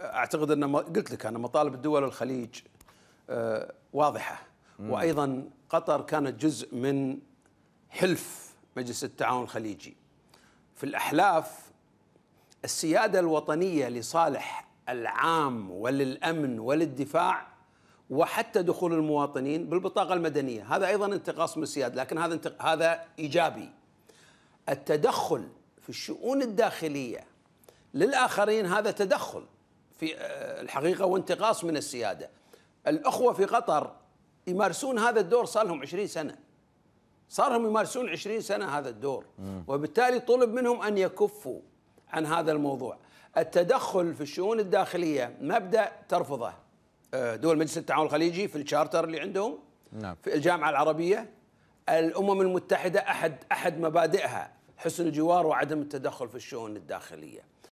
اعتقد ان قلت لك انا مطالب دول الخليج آه، واضحه وايضا قطر كانت جزء من حلف مجلس التعاون الخليجي في الاحلاف السياده الوطنيه لصالح العام وللامن وللدفاع وحتى دخول المواطنين بالبطاقه المدنيه، هذا ايضا انتقاص من السياده، لكن هذا هذا ايجابي. التدخل في الشؤون الداخليه للاخرين هذا تدخل في آه، الحقيقه وانتقاص من السياده الاخوه في قطر يمارسون هذا الدور صار لهم 20 سنه صار لهم يمارسون 20 سنه هذا الدور وبالتالي طلب منهم ان يكفوا عن هذا الموضوع التدخل في الشؤون الداخليه مبدا ترفضه آه، دول مجلس التعاون الخليجي في الشارتر اللي عندهم نعم. في الجامعه العربيه الامم المتحده احد احد مبادئها حسن الجوار وعدم التدخل في الشؤون الداخليه